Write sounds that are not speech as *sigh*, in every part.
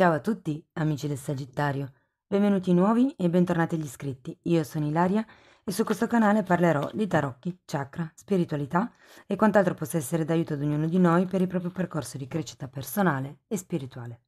Ciao a tutti, amici del Sagittario. Benvenuti nuovi e bentornati agli iscritti. Io sono Ilaria e su questo canale parlerò di tarocchi, chakra, spiritualità e quant'altro possa essere d'aiuto ad ognuno di noi per il proprio percorso di crescita personale e spirituale.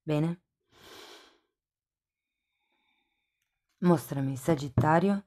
Bene? Mostrami, Sagittario,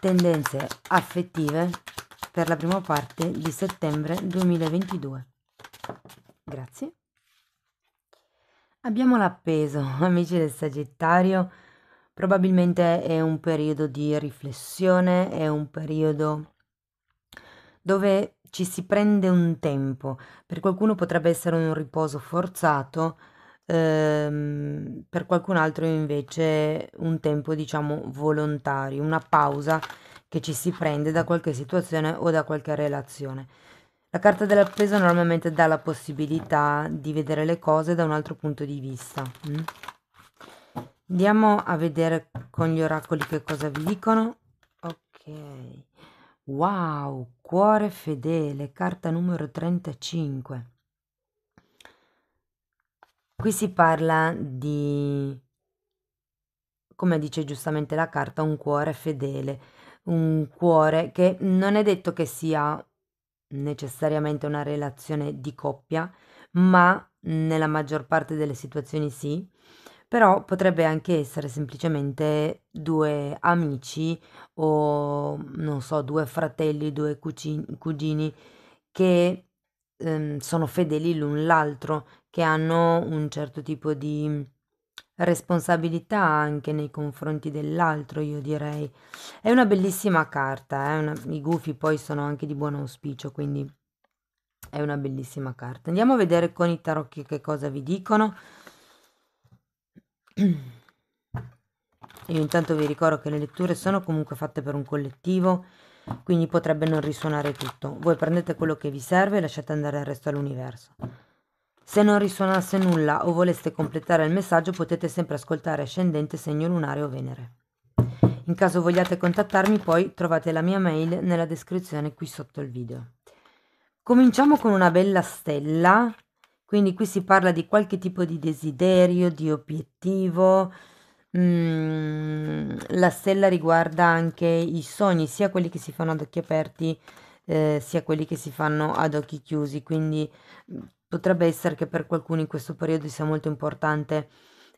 tendenze affettive per la prima parte di settembre 2022. Grazie. Abbiamo l'appeso, *laughs* amici del Sagittario. Probabilmente è un periodo di riflessione, è un periodo dove ci si prende un tempo. Per qualcuno potrebbe essere un riposo forzato, ehm, per qualcun altro invece un tempo, diciamo, volontario, una pausa che ci si prende da qualche situazione o da qualche relazione. La carta dell'appeso normalmente dà la possibilità di vedere le cose da un altro punto di vista. Mm? Andiamo a vedere con gli oracoli che cosa vi dicono. Ok. Wow, cuore fedele, carta numero 35. Qui si parla di, come dice giustamente la carta, un cuore fedele, un cuore che non è detto che sia necessariamente una relazione di coppia, ma nella maggior parte delle situazioni sì, però potrebbe anche essere semplicemente due amici o non so, due fratelli, due cucini, cugini che ehm, sono fedeli l'un l'altro, che hanno un certo tipo di responsabilità anche nei confronti dell'altro, io direi. È una bellissima carta, eh? una, i gufi poi sono anche di buon auspicio, quindi è una bellissima carta. Andiamo a vedere con i tarocchi che cosa vi dicono. Io intanto vi ricordo che le letture sono comunque fatte per un collettivo, quindi potrebbe non risuonare tutto. Voi prendete quello che vi serve e lasciate andare il resto all'universo. Se non risuonasse nulla o voleste completare il messaggio potete sempre ascoltare Ascendente, Segno Lunare o Venere. In caso vogliate contattarmi poi trovate la mia mail nella descrizione qui sotto il video. Cominciamo con una bella stella, quindi qui si parla di qualche tipo di desiderio, di obiettivo. Mm, la stella riguarda anche i sogni, sia quelli che si fanno ad occhi aperti, eh, sia quelli che si fanno ad occhi chiusi, quindi Potrebbe essere che per qualcuno in questo periodo sia molto importante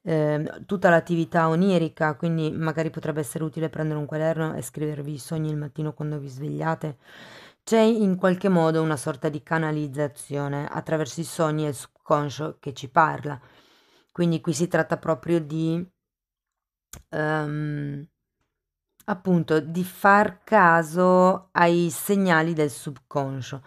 eh, tutta l'attività onirica, quindi magari potrebbe essere utile prendere un quaderno e scrivervi i sogni il mattino quando vi svegliate. C'è in qualche modo una sorta di canalizzazione attraverso i sogni e il subconscio che ci parla. Quindi qui si tratta proprio di um, appunto di far caso ai segnali del subconscio.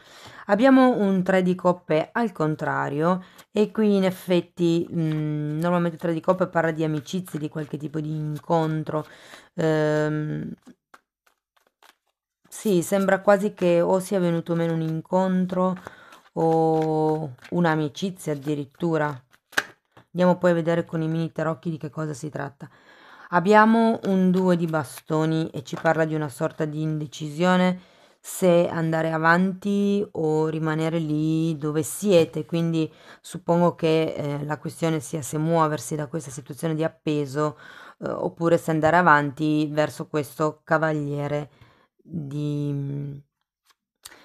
Abbiamo un 3 di coppe al contrario e qui in effetti mh, mm, normalmente il 3 di coppe parla di amicizie, di qualche tipo di incontro. Ehm, sì, sembra quasi che o sia venuto meno un incontro o un'amicizia addirittura. Andiamo poi a vedere con i mini tarocchi di che cosa si tratta. Abbiamo un 2 di bastoni e ci parla di una sorta di indecisione se andare avanti o rimanere lì dove siete, quindi suppongo che eh, la questione sia se muoversi da questa situazione di appeso eh, oppure se andare avanti verso questo cavaliere di,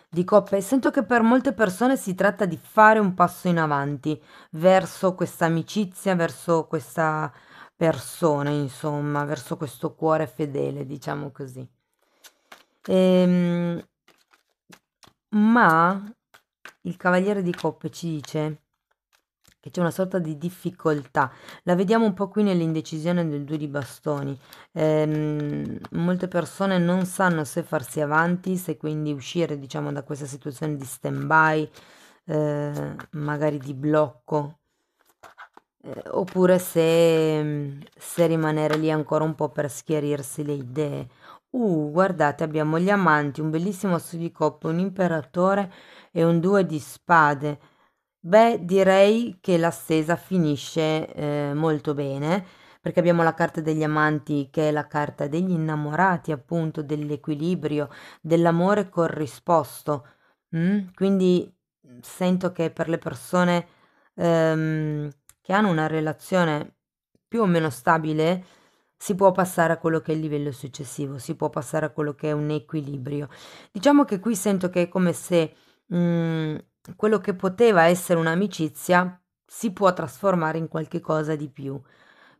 di coppe sento che per molte persone si tratta di fare un passo in avanti verso questa amicizia, verso questa persone, insomma, verso questo cuore fedele, diciamo così. Ehm, ma il Cavaliere di Coppe ci dice che c'è una sorta di difficoltà. La vediamo un po' qui nell'indecisione del due di bastoni. Ehm, molte persone non sanno se farsi avanti, se quindi uscire diciamo da questa situazione di stand by, eh, magari di blocco eh, oppure se, mm, se rimanere lì ancora un po' per schiarirsi le idee. Uh, guardate, abbiamo gli amanti, un bellissimo asso di coppe, un imperatore e un due di spade. Beh, direi che l'assesa finisce eh, molto bene, perché abbiamo la carta degli amanti che è la carta degli innamorati, appunto, dell'equilibrio, dell'amore corrisposto. Mm? Quindi mm, sento che per le persone ehm, che hanno una relazione più o meno stabile, si può passare a quello che è il livello successivo, si può passare a quello che è un equilibrio. Diciamo che qui sento che è come se mh, mm, quello che poteva essere un'amicizia si può trasformare in qualche cosa di più.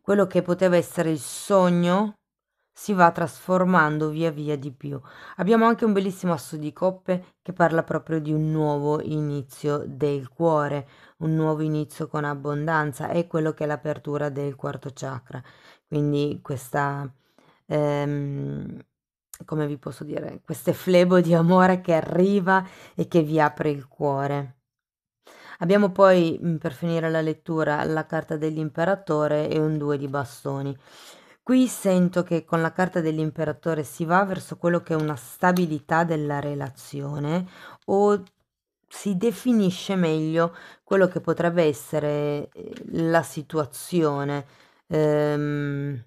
Quello che poteva essere il sogno si va trasformando via via di più. Abbiamo anche un bellissimo asso di coppe che parla proprio di un nuovo inizio del cuore, un nuovo inizio con abbondanza, è quello che è l'apertura del quarto chakra. Quindi questa, ehm, come vi posso dire, queste flebo di amore che arriva e che vi apre il cuore. Abbiamo poi, mm, per finire la lettura, la carta dell'imperatore e un due di bastoni. Qui sento che con la carta dell'imperatore si va verso quello che è una stabilità della relazione o si definisce meglio quello che potrebbe essere eh, la situazione, ehm,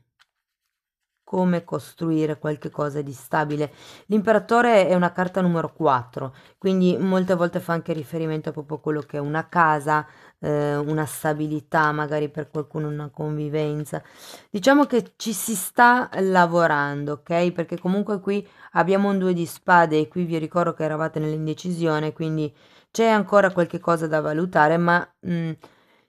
come costruire qualcosa di stabile. L'imperatore è una carta numero 4, quindi molte volte fa anche riferimento proprio a quello che è una casa, eh, una stabilità, magari per qualcuno una convivenza. Diciamo che ci si sta lavorando, ok? Perché comunque qui abbiamo un due di spade e qui vi ricordo che eravate nell'indecisione, quindi c'è ancora qualche cosa da valutare, ma mh, mm,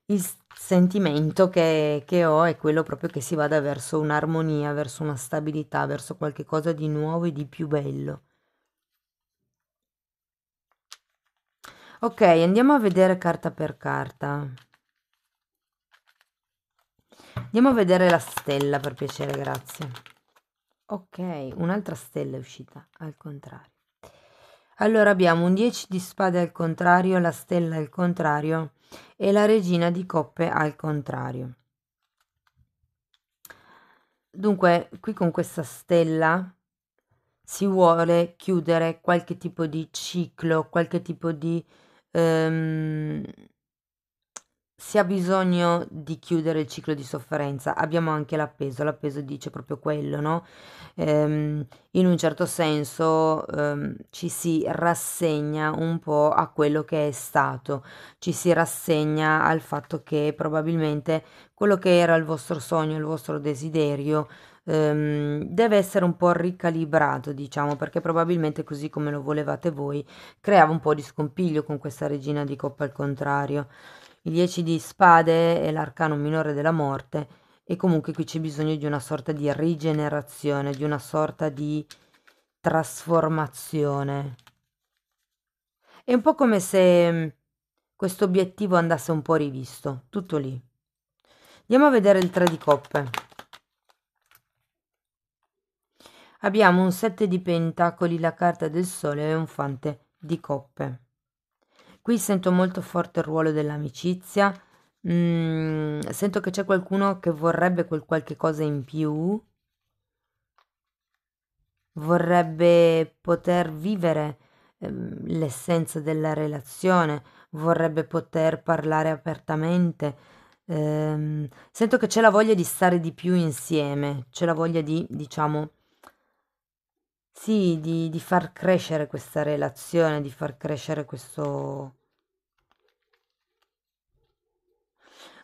il sentimento che, che ho è quello proprio che si vada verso un'armonia, verso una stabilità, verso qualcosa di nuovo e di più bello. Ok, andiamo a vedere carta per carta. Andiamo a vedere la stella per piacere, grazie. Ok, un'altra stella è uscita al contrario. Allora abbiamo un 10 di spade al contrario, la stella al contrario e la regina di coppe al contrario. Dunque, qui con questa stella si vuole chiudere qualche tipo di ciclo, qualche tipo di ehm, si ha bisogno di chiudere il ciclo di sofferenza, abbiamo anche l'appeso, l'appeso dice proprio quello, no? Ehm, in un certo senso ehm, ci si rassegna un po' a quello che è stato, ci si rassegna al fatto che probabilmente quello che era il vostro sogno, il vostro desiderio, ehm, deve essere un po' ricalibrato, diciamo, perché probabilmente così come lo volevate voi creava un po' di scompiglio con questa regina di coppa al contrario. Il 10 di spade è l'arcano minore della morte e comunque qui c'è bisogno di una sorta di rigenerazione, di una sorta di trasformazione. È un po' come se mm, questo obiettivo andasse un po' rivisto, tutto lì. Andiamo a vedere il 3 di coppe. abbiamo un sette di pentacoli, la carta del sole e un fante di coppe. Qui sento molto forte il ruolo dell'amicizia, mm, sento che c'è qualcuno che vorrebbe quel qualche cosa in più, vorrebbe poter vivere ehm, l'essenza della relazione, vorrebbe poter parlare apertamente. Ehm, sento che c'è la voglia di stare di più insieme, c'è la voglia di, diciamo, sì, di, di far crescere questa relazione, di far crescere questo...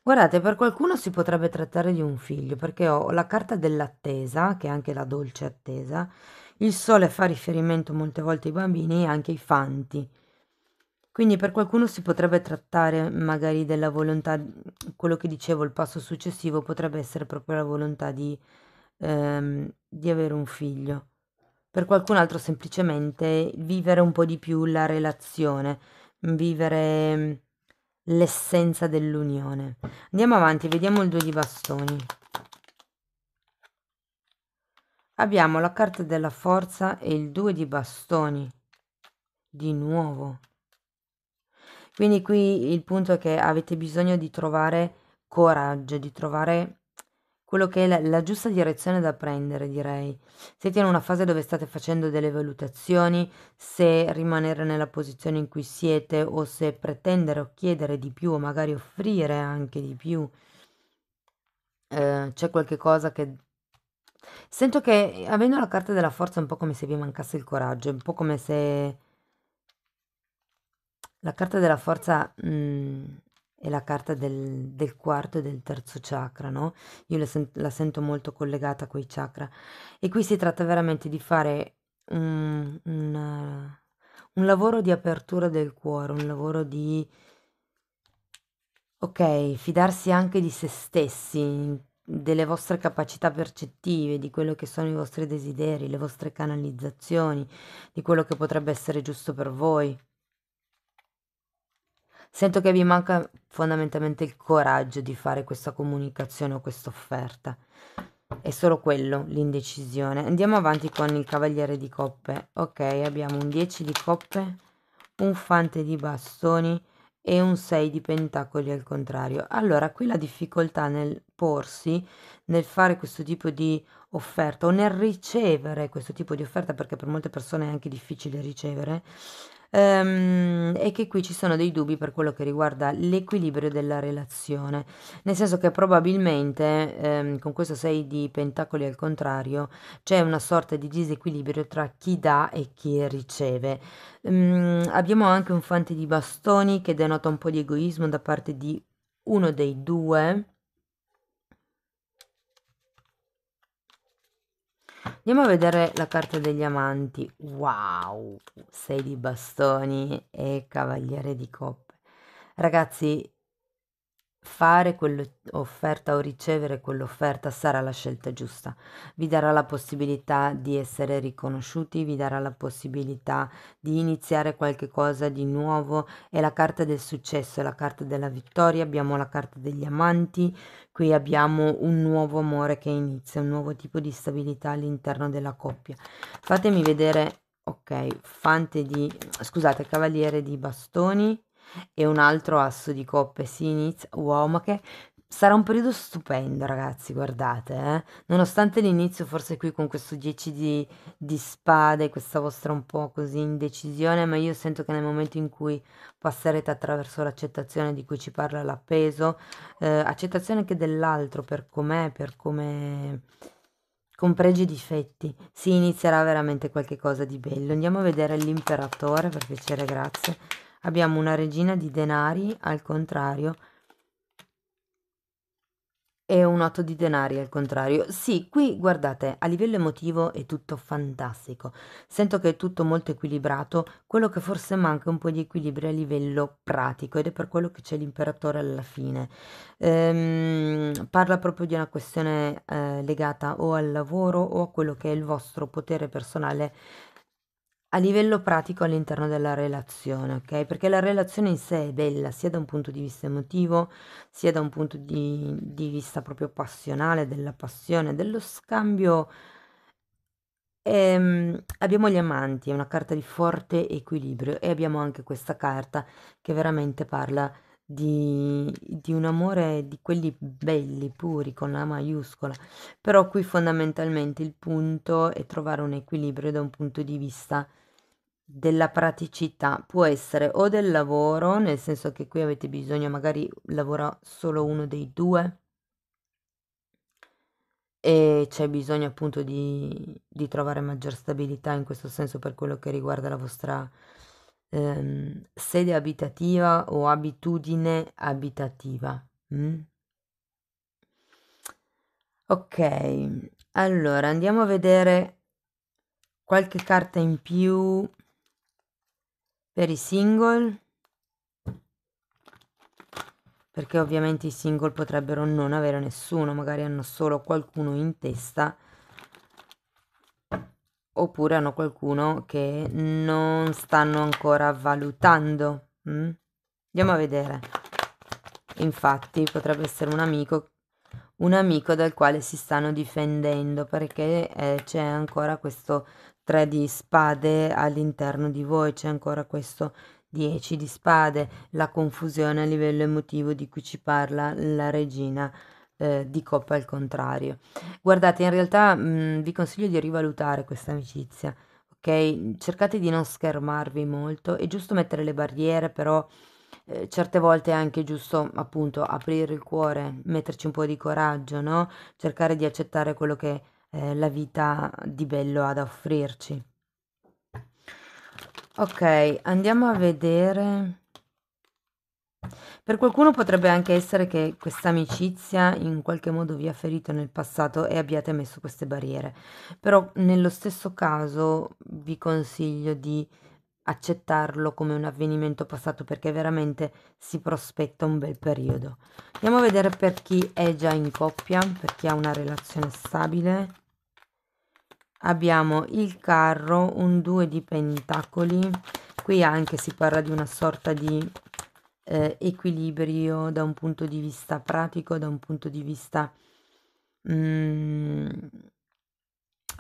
Guardate, per qualcuno si potrebbe trattare di un figlio, perché ho la carta dell'attesa, che è anche la dolce attesa, il sole fa riferimento molte volte ai bambini e anche ai fanti. Quindi per qualcuno si potrebbe trattare magari della volontà, quello che dicevo, il passo successivo potrebbe essere proprio la volontà di, ehm, di avere un figlio per qualcun altro semplicemente vivere un po' di più la relazione, vivere mm, l'essenza dell'unione. Andiamo avanti, vediamo il due di bastoni. Abbiamo la carta della forza e il due di bastoni. Di nuovo. Quindi qui il punto è che avete bisogno di trovare coraggio, di trovare quello che è la, la, giusta direzione da prendere, direi. Siete in una fase dove state facendo delle valutazioni, se rimanere nella posizione in cui siete o se pretendere o chiedere di più o magari offrire anche di più. Eh, c'è qualche cosa che... Sento che avendo la carta della forza è un po' come se vi mancasse il coraggio, è un po' come se... La carta della forza... Mh mm, è la carta del, del, quarto e del terzo chakra, no? Io la, sen- la sento molto collegata a quei chakra. E qui si tratta veramente di fare un, un, un lavoro di apertura del cuore, un lavoro di... Ok, fidarsi anche di se stessi, delle vostre capacità percettive, di quello che sono i vostri desideri, le vostre canalizzazioni, di quello che potrebbe essere giusto per voi. Sento che vi manca fondamentalmente il coraggio di fare questa comunicazione o questa offerta. È solo quello, l'indecisione. Andiamo avanti con il cavaliere di coppe. Ok, abbiamo un 10 di coppe, un fante di bastoni e un 6 di pentacoli al contrario. Allora, qui la difficoltà nel porsi, nel fare questo tipo di offerta o nel ricevere questo tipo di offerta, perché per molte persone è anche difficile ricevere, um, e che qui ci sono dei dubbi per quello che riguarda l'equilibrio della relazione, nel senso che probabilmente um, con questo 6 di pentacoli al contrario c'è una sorta di disequilibrio tra chi dà e chi riceve. Um, abbiamo anche un fante di bastoni che denota un po' di egoismo da parte di uno dei due Andiamo a vedere la carta degli amanti. Wow, sei di bastoni e cavaliere di coppe. Ragazzi, Fare quell'offerta o ricevere quell'offerta sarà la scelta giusta, vi darà la possibilità di essere riconosciuti, vi darà la possibilità di iniziare qualche cosa di nuovo, è la carta del successo, è la carta della vittoria, abbiamo la carta degli amanti, qui abbiamo un nuovo amore che inizia, un nuovo tipo di stabilità all'interno della coppia. Fatemi vedere, ok, fante di, scusate, cavaliere di bastoni e un altro asso di coppe Siniz Uomake. Sarà un periodo stupendo, ragazzi, guardate. Eh? Nonostante l'inizio, forse qui con questo 10 di, di spade, questa vostra un po' così indecisione, ma io sento che nel momento in cui passerete attraverso l'accettazione di cui ci parla l'appeso, eh, accettazione anche dell'altro per com'è, per come con pregi e difetti, si inizierà veramente qualche cosa di bello. Andiamo a vedere l'imperatore, per piacere, grazie abbiamo una regina di denari al contrario e un otto di denari al contrario. Sì, qui guardate, a livello emotivo è tutto fantastico. Sento che è tutto molto equilibrato, quello che forse manca un po' di equilibrio a livello pratico ed è per quello che c'è l'imperatore alla fine. Ehm, parla proprio di una questione eh, legata o al lavoro o a quello che è il vostro potere personale a livello pratico all'interno della relazione, ok? Perché la relazione in sé è bella sia da un punto di vista emotivo, sia da un punto di, di vista proprio passionale, della passione, dello scambio. Ehm, abbiamo gli amanti, è una carta di forte equilibrio e abbiamo anche questa carta che veramente parla di di, di, un amore di quelli belli, puri, con la maiuscola, però qui fondamentalmente il punto è trovare un equilibrio da un punto di vista della praticità, può essere o del lavoro, nel senso che qui avete bisogno magari lavora solo uno dei due e c'è bisogno appunto di, di trovare maggior stabilità in questo senso per quello che riguarda la vostra ehm, sede abitativa o abitudine abitativa. Mm? Ok, allora andiamo a vedere qualche carta in più per i single perché ovviamente i single potrebbero non avere nessuno, magari hanno solo qualcuno in testa oppure hanno qualcuno che non stanno ancora valutando. Mm? Andiamo a vedere. Infatti potrebbe essere un amico, un amico dal quale si stanno difendendo perché eh, c'è ancora questo 3 di spade all'interno di voi, c'è ancora questo 10 di spade, la confusione a livello emotivo di cui ci parla la regina eh, di coppa al contrario. Guardate, in realtà mh, mm, vi consiglio di rivalutare questa amicizia, ok? Cercate di non schermarvi molto, è giusto mettere le barriere, però eh, certe volte è anche giusto appunto aprire il cuore, metterci un po' di coraggio, no? Cercare di accettare quello che eh, la vita di bello ha da offrirci. Ok, andiamo a vedere per qualcuno potrebbe anche essere che questa amicizia in qualche modo vi ha ferito nel passato e abbiate messo queste barriere, però nello stesso caso vi consiglio di accettarlo come un avvenimento passato perché veramente si prospetta un bel periodo. Andiamo a vedere per chi è già in coppia, per chi ha una relazione stabile. Abbiamo il carro, un due di pentacoli, qui anche si parla di una sorta di eh, equilibrio da un punto di vista pratico, da un punto di vista mm,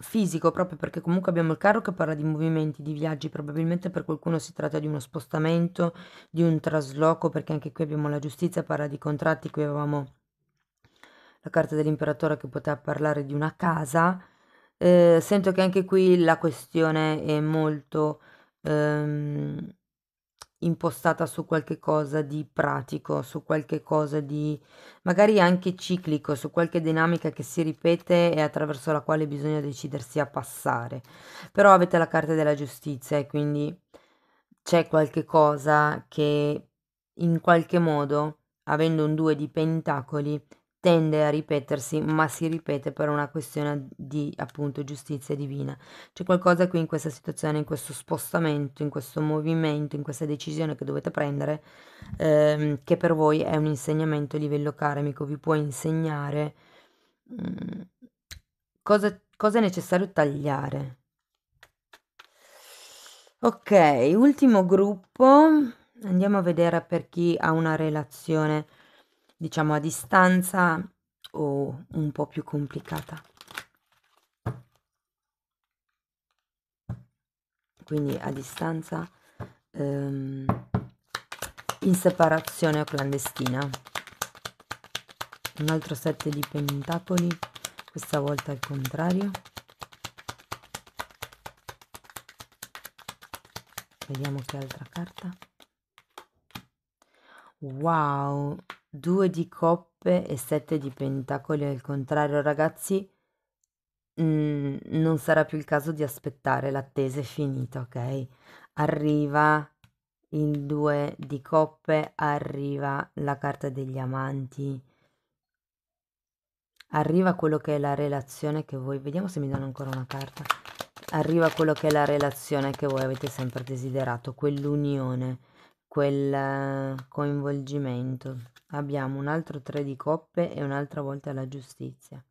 fisico, proprio perché comunque abbiamo il carro che parla di movimenti, di viaggi, probabilmente per qualcuno si tratta di uno spostamento, di un trasloco, perché anche qui abbiamo la giustizia, parla di contratti, qui avevamo la carta dell'imperatore che poteva parlare di una casa. Eh, sento che anche qui la questione è molto ehm, impostata su qualche cosa di pratico, su qualche cosa di magari anche ciclico, su qualche dinamica che si ripete e attraverso la quale bisogna decidersi a passare. Però avete la carta della giustizia e quindi c'è qualche cosa che in qualche modo, avendo un due di pentacoli, tende a ripetersi, ma si ripete per una questione di appunto giustizia divina. C'è qualcosa qui in questa situazione, in questo spostamento, in questo movimento, in questa decisione che dovete prendere, ehm, che per voi è un insegnamento a livello karmico, vi può insegnare mh, mm, cosa, cosa è necessario tagliare. Ok, ultimo gruppo, andiamo a vedere per chi ha una relazione diciamo a distanza o un po' più complicata. Quindi a distanza, ehm, in separazione clandestina. Un altro set di pentacoli, questa volta al contrario. Vediamo che altra carta. Wow, due di coppe e sette di pentacoli al contrario, ragazzi, mh, mm, non sarà più il caso di aspettare, l'attesa è finita, ok? Arriva il due di coppe, arriva la carta degli amanti, arriva quello che è la relazione che voi... Vediamo se mi danno ancora una carta. Arriva quello che è la relazione che voi avete sempre desiderato, quell'unione quel eh, coinvolgimento. Abbiamo un altro tre di coppe e un'altra volta la giustizia.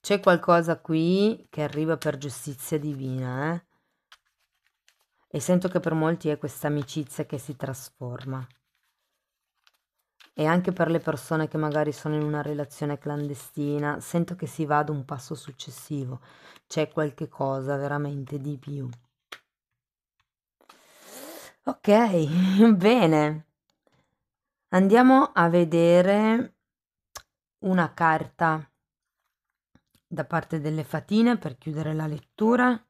C'è qualcosa qui che arriva per giustizia divina, eh? E sento che per molti è questa amicizia che si trasforma. E anche per le persone che magari sono in una relazione clandestina, sento che si va ad un passo successivo. C'è qualche cosa veramente di più. Ok, *laughs* bene. Andiamo a vedere una carta da parte delle fatine per chiudere la lettura.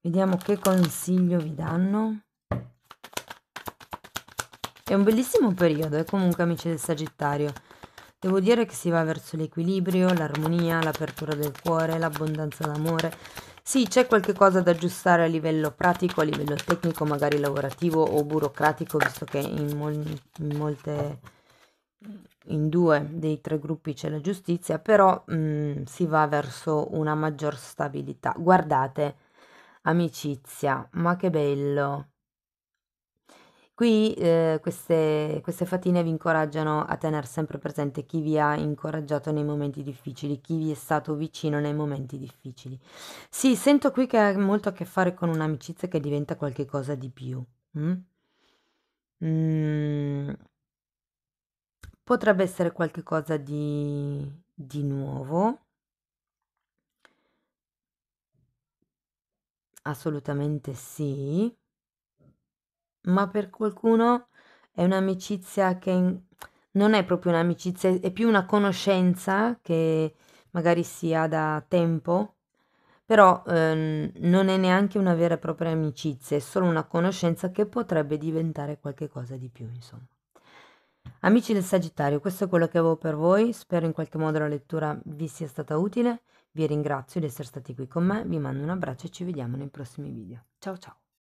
Vediamo che consiglio vi danno. È un bellissimo periodo, eh, comunque amici del Sagittario. Devo dire che si va verso l'equilibrio, l'armonia, l'apertura del cuore, l'abbondanza d'amore sì, c'è qualche cosa da aggiustare a livello pratico, a livello tecnico, magari lavorativo o burocratico, visto che in, mol- in molte in due dei tre gruppi c'è la giustizia, però mh, mm, si va verso una maggior stabilità. Guardate, amicizia, ma che bello! Qui, ehm, queste queste fatine vi incoraggiano a tenere sempre presente chi vi ha incoraggiato nei momenti difficili, chi vi è stato vicino nei momenti difficili. Sì, sento qui che ha molto a che fare con un'amicizia che diventa qualcosa di più, mh? Mhmm, mm. potrebbe essere qualcosa di di nuovo. Assolutamente sì ma per qualcuno è un'amicizia che non è proprio un'amicizia, è più una conoscenza che magari si ha da tempo, però ehm, non è neanche una vera e propria amicizia, è solo una conoscenza che potrebbe diventare qualche cosa di più, insomma. Amici del Sagittario, questo è quello che avevo per voi, spero in qualche modo la lettura vi sia stata utile, vi ringrazio di essere stati qui con me, vi mando un abbraccio e ci vediamo nei prossimi video. Ciao ciao!